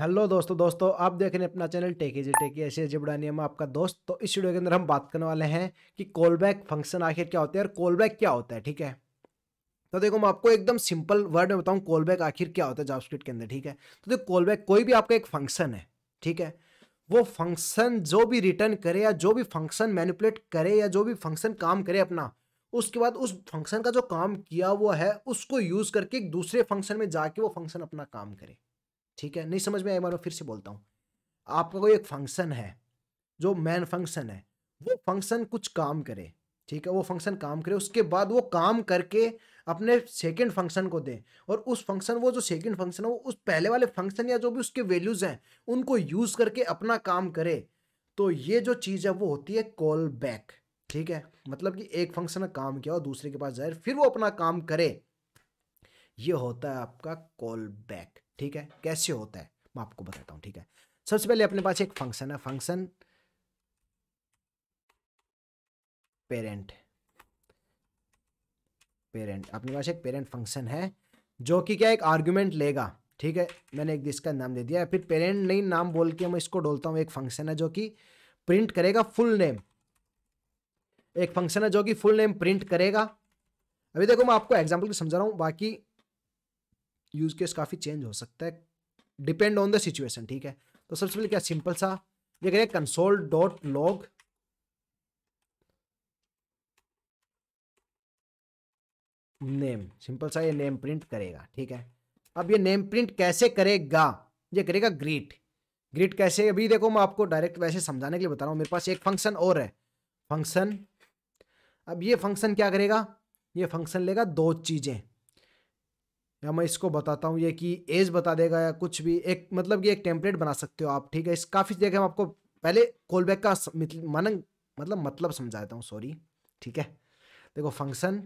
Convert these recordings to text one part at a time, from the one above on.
hello दोस्तों दोस्तों आप देख रहे हैं अपना चैनल टेके जी टेके ऐसे जिबड़ानिया में आपका दोस्त तो इस वीडियो के अंदर हम बात करने वाले हैं कि कॉल बैक फंक्शन आखिर क्या होता है और कॉल बैक क्या होता है ठीक है तो देखो मैं आपको एकदम सिंपल वर्ड में बताऊँ कॉल बैक आखिर क्या होता है जावास्क्रिप्ट के अंदर ठीक है तो देखो कॉल बैक कोई भी आपका एक फंक्शन है ठीक है वो फंक्शन जो भी रिटर्न करे या जो भी फंक्शन मैनिपुलेट करे या जो भी फंक्शन काम करे अपना उसके बाद उस फंक्शन का जो काम किया हुआ है उसको यूज़ करके एक दूसरे फंक्शन में जाके वो फंक्शन अपना काम करे ठीक है नहीं समझ में एक बार मैं फिर से बोलता हूँ आपका कोई एक फंक्शन है जो मेन फंक्शन है वो फंक्शन कुछ काम करे ठीक है वो फंक्शन काम करे उसके बाद वो काम करके अपने सेकेंड फंक्शन को दे और उस फंक्शन वो जो सेकेंड फंक्शन है वो उस पहले वाले फंक्शन या जो भी उसके वैल्यूज़ हैं उनको यूज़ करके अपना काम करे तो ये जो चीज़ है वो होती है कॉल बैक ठीक है मतलब कि एक फंक्शन ने काम किया और दूसरे के पास जाए फिर वो अपना काम करे ये होता है आपका कॉल बैक ठीक है कैसे होता है मैं आपको बताता हूं ठीक है सबसे पहले अपने पास एक फंक्शन है फंक्शन पेरेंट पेरेंट अपने पास एक पेरेंट फंक्शन है जो कि क्या एक आर्ग्यूमेंट लेगा ठीक है मैंने एक इसका नाम दे दिया फिर पेरेंट नहीं नाम बोल के मैं इसको डोलता हूं एक फंक्शन है जो कि प्रिंट करेगा फुल नेम एक फंक्शन है जो कि फुल नेम प्रिंट करेगा अभी देखो मैं आपको एग्जाम्पल समझा रहा हूँ बाकी यूज केस काफ़ी चेंज हो सकता है डिपेंड ऑन द सिचुएशन ठीक है तो सबसे पहले क्या सिंपल सा ये करें console dot log name simple सा ये नेम प्रिंट करेगा ठीक है अब ये नेम प्रिंट कैसे करेगा ये करेगा ग्रीट ग्रीट कैसे अभी देखो मैं आपको डायरेक्ट वैसे समझाने के लिए बता रहा हूँ मेरे पास एक फंक्शन और है फंक्शन अब ये फंक्शन क्या करेगा ये फंक्शन लेगा दो चीज़ें या मैं इसको बताता हूँ ये कि एज बता देगा या कुछ भी एक मतलब कि एक टेम्पलेट बना सकते हो आप ठीक है इस काफ़ी जगह हम आपको पहले कॉल बैक का मन मतलब मतलब समझाता हूँ सॉरी ठीक है देखो फंक्शन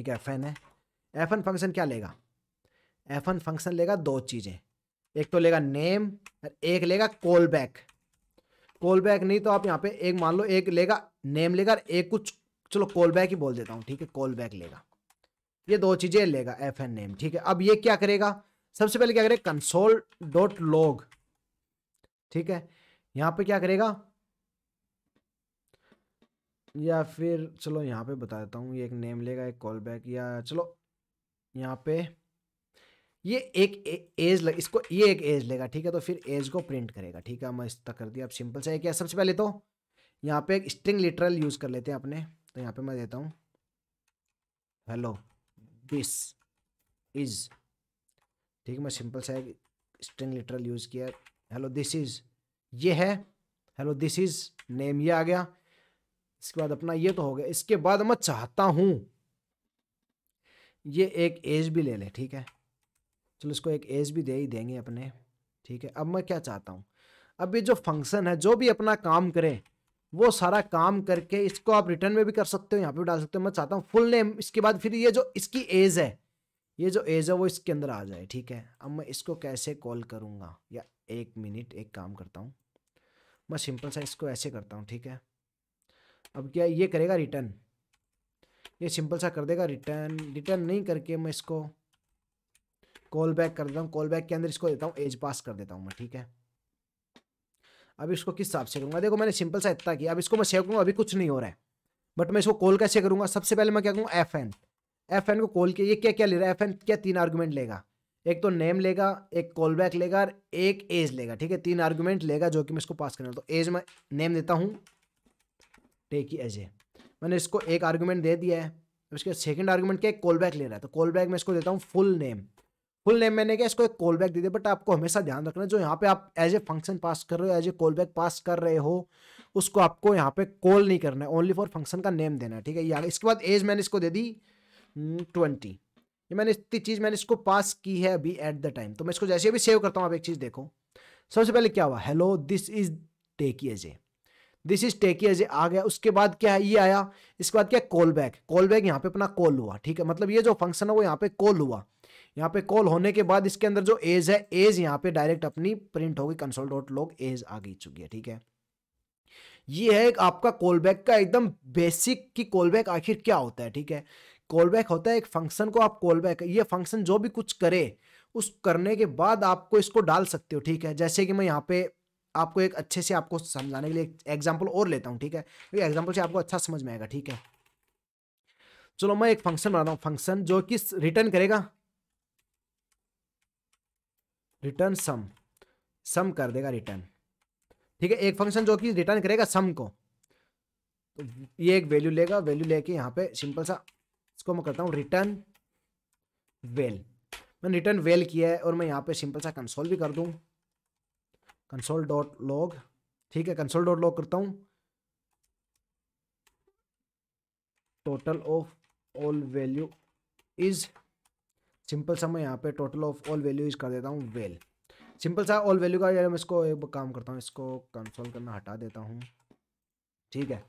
एक एफ एन है एफ एन फंक्शन क्या लेगा एफ एन फंक्शन लेगा दो चीज़ें एक तो लेगा नेम और एक लेगा कॉल बैक कॉल बैक नहीं तो आप यहाँ पे एक मान लो एक लेगा नेम लेगा और एक कुछ चलो कॉल बैक ही बोल देता हूँ ठीक है कॉल बैक लेगा ये दो चीजें लेगा एफ एन नेम ठीक है अब ये क्या करेगा सबसे पहले क्या करेगा कंसोल डॉट लॉग ठीक है यहां पे क्या करेगा या फिर चलो यहां पे बता देता हूँ ये एक नेम लेगा एक कॉल बैक या चलो यहां पे ये एक एज लग इसको ये एक एज लेगा ठीक है तो फिर एज को प्रिंट करेगा ठीक है मैं इस तक कर दिया अब सिंपल सा है क्या सबसे पहले तो यहाँ पे एक स्ट्रिंग लिटरल यूज़ कर लेते हैं अपने तो यहाँ पे मैं देता हूँ हेलो दिस इज ठीक है मैं सिंपल सा स्ट्रिंग लिटरल यूज़ किया हेलो दिस इज़ ये है हेलो दिस इज़ नेम ये आ गया इसके बाद अपना ये तो हो गया इसके बाद मैं चाहता हूँ ये एक एज भी ले ले ठीक है चलो इसको एक एज भी दे ही देंगे अपने ठीक है अब मैं क्या चाहता हूँ अब ये जो फंक्शन है जो भी अपना काम करे वो सारा काम करके इसको आप रिटर्न में भी कर सकते हो यहाँ पे भी डाल सकते हो मैं चाहता हूँ फुल नेम इसके बाद फिर ये जो इसकी एज है ये जो एज है वो इसके अंदर आ जाए ठीक है अब मैं इसको कैसे कॉल करूँगा या एक मिनट एक काम करता हूँ मैं सिंपल सा इसको ऐसे करता हूँ ठीक है अब क्या ये करेगा रिटर्न ये सिंपल सा कर देगा रिटर्न रिटर्न नहीं करके मैं इसको कॉल बैक कर देता हूँ कॉल बैक के अंदर इसको देता हूँ एज पास कर देता हूँ मैं ठीक है अभी इसको किस हिसाब से करूँगा देखो मैंने सिंपल सा इतना किया अब इसको मैं सेव करूँगा अभी कुछ नहीं हो रहा है बट मैं इसको कॉल कैसे करूँगा सबसे पहले मैं क्या करूँगा एफ एन एफ एन को कॉल किया ये क्या क्या ले रहा है एफ एन क्या तीन आर्गूमेंट लेगा एक तो नेम लेगा एक कॉल बैक लेगा और एक एज लेगा ठीक है तीन आर्गूमेंट लेगा जो कि मैं इसको पास करना तो एज में नेम देता हूँ टेक ही एज ए मैंने इसको एक आर्गूमेंट दे दिया है उसके सेकंड आर्गूमेंट क्या कॉल बैक ले रहा है तो कॉल बैक मैं इसको देता हूँ फुल नेम फुल नेम मैंने क्या इसको एक कॉल बैक दे दिया बट आपको हमेशा ध्यान रखना जो यहाँ पे आप एज ए फंक्शन पास कर रहे हो as a call back pass कर रहे हो उसको आपको यहाँ पे कॉल नहीं करना है ओनली फॉर फंक्शन का नेम देना है ठीक है यहाँ इसके बाद एज मैंने इसको दे दी ट्वेंटी hmm, ये मैंने इतनी चीज़ मैंने इसको पास की है अभी एट द टाइम तो मैं इसको जैसे अभी सेव करता हूँ आप एक चीज़ देखो सबसे पहले क्या हुआ hello this is techie as a this is techie as a आ गया उसके बाद क्या है ये आया इसके बाद क्या कॉल बैक कॉल बैक यहाँ पे अपना कॉल हुआ ठीक है मतलब ये जो फंक्शन है वो यहाँ पे कॉल हुआ यहाँ पे कॉल होने के बाद इसके अंदर जो एज है एज यहाँ पे डायरेक्ट अपनी प्रिंट होगी कंसोल डॉट लॉग एज आ गई चुकी है ठीक है ये है आपका कॉल बैक का एकदम बेसिक की कॉल बैक आखिर क्या होता है ठीक है कॉल बैक होता है एक फंक्शन को आप कॉल बैक ये फंक्शन जो भी कुछ करे उस करने के बाद आपको इसको डाल सकते हो ठीक है जैसे कि मैं यहाँ पे आपको एक अच्छे से आपको समझाने के लिए एक एग्जाम्पल और लेता हूँ ठीक है एग्जाम्पल से आपको अच्छा समझ में आएगा ठीक है चलो मैं एक फंक्शन बनाता हूँ फंक्शन जो कि रिटर्न करेगा रिटर्न सम सम कर देगा रिटर्न ठीक है एक फंक्शन जो कि रिटर्न करेगा सम को तो ये एक वैल्यू लेगा वैल्यू लेके यहाँ पे सिंपल सा इसको मैं करता हूँ रिटर्न वेल मैंने रिटर्न वेल किया है और मैं यहाँ पे सिंपल सा कंसोल भी कर दूँ कंसोल डॉट लॉग ठीक है कंसोल डॉट लॉग करता हूँ total of all value is simple सा मैं यहाँ पे टोटल ऑफ ऑल वैल्यूज कर देता हूँ वेल सिंपल सा ऑल वैल्यू का यार मैं इसको एक काम करता हूँ इसको कंसोल करना हटा देता हूँ ठीक है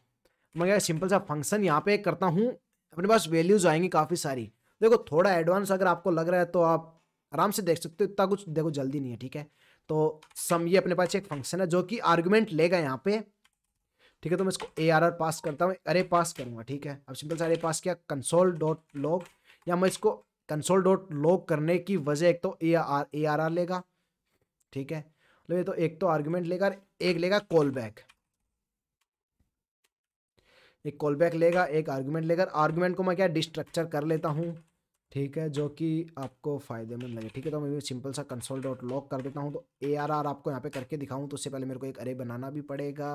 मैं यार सिंपल सा फंक्शन यहाँ पे करता हूँ अपने पास वैल्यूज आएंगी काफ़ी सारी देखो थोड़ा एडवांस अगर आपको लग रहा है तो आप आराम से देख सकते हो इतना कुछ देखो जल्दी नहीं है ठीक है तो सम ये अपने पास एक फंक्शन है जो कि आर्गूमेंट लेगा यहाँ पे ठीक है तो मैं इसको ए आर आर पास करता हूँ अरे पास करूँगा ठीक है अब सिंपल सा अरे पास किया कंसोल डॉट लॉग या मैं इसको कंसोल डॉट लॉग करने की वजह एक तो A R A R R लेगा ठीक है ये तो एक तो आर्ग्यूमेंट लेगा एक लेगा कॉल बैक एक कॉल बैक लेगा एक आर्ग्यूमेंट लेकर आर्ग्यूमेंट को मैं क्या डिस्ट्रक्चर कर लेता हूँ ठीक है जो कि आपको फायदेमंद लगे ठीक है तो मैं सिंपल सा कंसोल डॉट लॉक कर देता हूँ तो ए आर आर आपको यहाँ पे करके दिखाऊँ तो उससे पहले मेरे को एक अरे बनाना भी पड़ेगा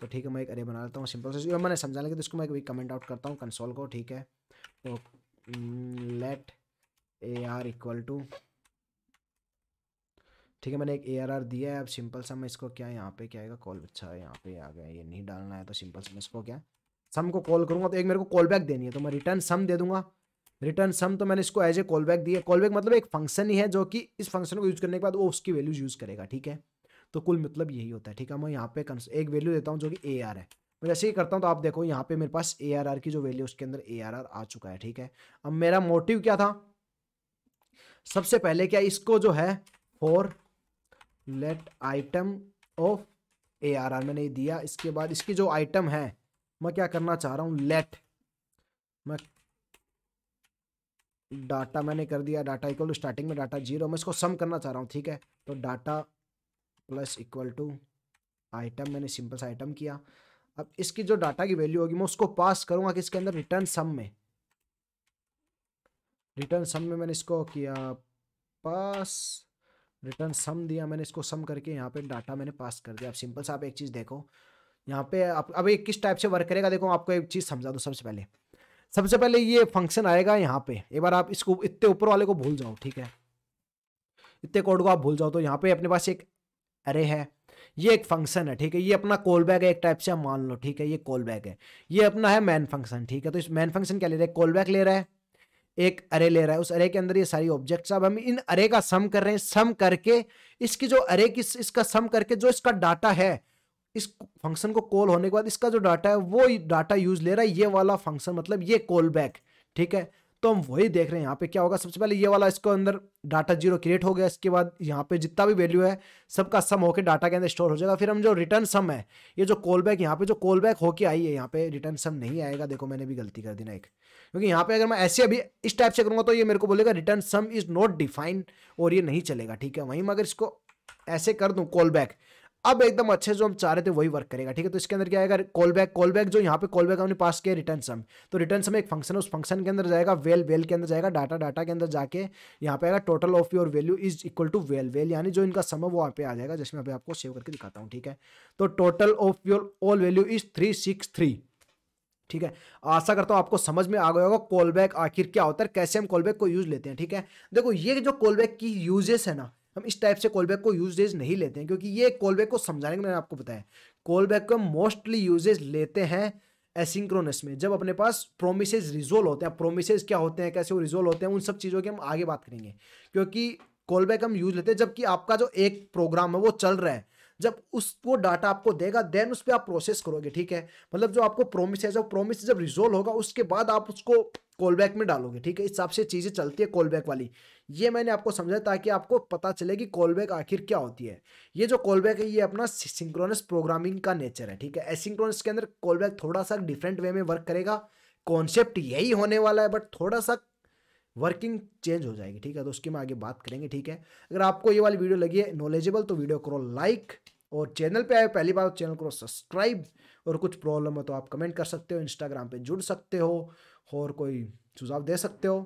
तो ठीक है मैं एक अरे बना लेता हूँ सिंपल से मैंने समझा लगे तो इसको मैं कमेंट आउट करता हूँ कंसोल को ठीक है तो let A R equal to ठीक है मैंने एक ए आर आर दिया है अब सिंपल सा मैं इसको क्या यहाँ पे क्या आएगा कॉल अच्छा यहाँ पे आ गया ये नहीं डालना है तो सिंपल सा मैं इसको क्या सम को कॉल करूंगा तो एक मेरे को कॉल बैक देनी है तो मैं रिटर्न सम दे दूंगा रिटर्न सम तो मैंने इसको एज ए कॉल बैक दिया कॉल बैक मतलब एक फंक्शन ही है जो कि इस फंक्शन को यूज करने के बाद वो उसकी वैल्यूज यूज करेगा ठीक है तो कुल मतलब यही होता है ठीक है मैं यहाँ पे एक वैल्यू देता हूँ जो कि ए आर है मैं तो जैसे ही करता हूँ तो आप देखो यहाँ पे मेरे पास ए की जो वैल्यू उसके अंदर ए आ चुका है ठीक है अब मेरा मोटिव क्या था सबसे पहले क्या इसको जो है for let item of A R R मैंने दिया इसके बाद इसकी जो आइटम है मैं क्या करना चाह रहा हूँ लेट मैं डाटा मैंने कर दिया डाटा इक्वल टू स्टार्टिंग में डाटा जीरो मैं इसको सम करना चाह रहा हूँ ठीक है तो data plus equal to item मैंने सिंपल सा आइटम किया अब इसकी जो डाटा की वैल्यू होगी मैं उसको पास करूंगा इसके अंदर रिटर्न सम में रिटर्न सम में मैंने इसको किया पास रिटर्न सम दिया मैंने इसको सम करके यहाँ पे डाटा मैंने पास कर दिया अब सिंपल सा आप एक चीज़ देखो यहाँ पे आप अब एक किस टाइप से वर्क करेगा देखो आपको एक चीज़ समझा दो सबसे पहले सबसे पहले ये फंक्शन आएगा यहाँ पे एक बार आप इसको इतने ऊपर वाले को भूल जाओ ठीक है इतने कोड को आप भूल जाओ तो यहाँ पे अपने पास एक अरे है ये एक फंक्शन है ठीक है ये अपना कॉल बैक है एक टाइप से मान लो ठीक है ये कॉल बैक है ये अपना है मैन फंक्शन ठीक है तो इस मैन फंक्शन क्या ले रहा है कॉल बैक ले रहा है एक अरे ले रहा है उस अरे के अंदर ये सारी ऑब्जेक्ट्स अब हम इन अरे का सम कर रहे हैं सम करके इसकी जो अरे की इसका सम करके जो इसका डाटा है इस फंक्शन को कॉल होने के बाद इसका जो डाटा है वो डाटा यूज ले रहा है ये वाला फंक्शन मतलब ये कॉल बैक ठीक है तो हम वही देख रहे हैं यहाँ पे क्या होगा सबसे पहले ये वाला इसको अंदर डाटा जीरो क्रिएट हो गया इसके बाद यहाँ पे जितना भी वैल्यू है सबका सम होकर डाटा के अंदर स्टोर हो जाएगा फिर हम जो रिटर्न सम है ये जो कॉल बैक यहाँ पे जो कॉल बैक होके आई है यहाँ पे रिटर्न सम नहीं आएगा देखो मैंने भी गलती कर दी ना एक क्योंकि यहाँ पे अगर मैं ऐसे अभी इस टाइप से करूँगा तो ये मेरे को बोलेगा return sum is not defined और ये नहीं चलेगा ठीक है वहीं मैं अगर इसको ऐसे कर दूँ कॉल बैक अब एकदम अच्छे जो हम चाह रहे थे वही वर्क करेगा ठीक है तो इसके अंदर क्या आएगा कॉल बैक कॉल बैक जो यहाँ पे कॉल बैक हमने पास किया रिटर्न सम तो रिटर्न सम एक फंक्शन है उस फंक्शन के अंदर जाएगा वेल वेल के अंदर जाएगा डाटा डाटा के अंदर जाके यहाँ पे आएगा total of your value is equal to well well यानी जो इनका सम है वो यहाँ पे आ जाएगा जिसमें अभी आपको सेव करके दिखाता हूँ ठीक है तो total of your all value is three six three ठीक है आशा करता हूँ आपको समझ में आ गया होगा कॉल बैक आखिर क्या होता है कैसे हम कॉल बैक को यूज लेते हैं ठीक है देखो ये जो कॉल बैक की यूजेस है ना हम इस टाइप से कॉलबैक को यूजेज नहीं लेते हैं क्योंकि ये कॉलबैक को समझाने के मैंने आपको बताया कॉलबैक को हम मोस्टली यूजेज लेते हैं एसिंक्रोनस में जब अपने पास प्रोमिस रिजोल्व होते हैं प्रोमिस क्या होते हैं कैसे वो रिजोल्व होते हैं उन सब चीज़ों की हम आगे बात करेंगे क्योंकि कॉलबैक हम यूज लेते हैं जबकि आपका जो एक प्रोग्राम है वो चल रहा है जब उस वो डाटा आपको देगा देन उस पर आप प्रोसेस करोगे ठीक है मतलब जो आपको प्रोमिस है जब प्रोमिस जब रिजोल्व होगा उसके बाद आप उसको कॉल बैक में डालोगे ठीक है इस हिसाब से चीज़ें चलती है कॉल बैक वाली ये मैंने आपको समझाया ताकि आपको पता चले कि कॉल बैक आखिर क्या होती है ये जो कॉल बैक है ये अपना सिंक्रोनस प्रोग्रामिंग का नेचर है ठीक है एसिंक्रोनस के अंदर कॉल बैक थोड़ा सा डिफरेंट वे में वर्क करेगा कॉन्सेप्ट यही होने वाला है बट थोड़ा सा वर्किंग चेंज हो जाएगी ठीक है तो उसकी में आगे बात करेंगे ठीक है अगर आपको ये वाली वीडियो लगी है नॉलेजेबल तो वीडियो करो लाइक और चैनल पे आए पहली बार चैनल तो को सब्सक्राइब और कुछ प्रॉब्लम हो तो आप कमेंट कर सकते हो इंस्टाग्राम पे जुड़ सकते हो और कोई सुझाव दे सकते हो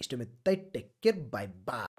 इस टेक केयर बाय बाय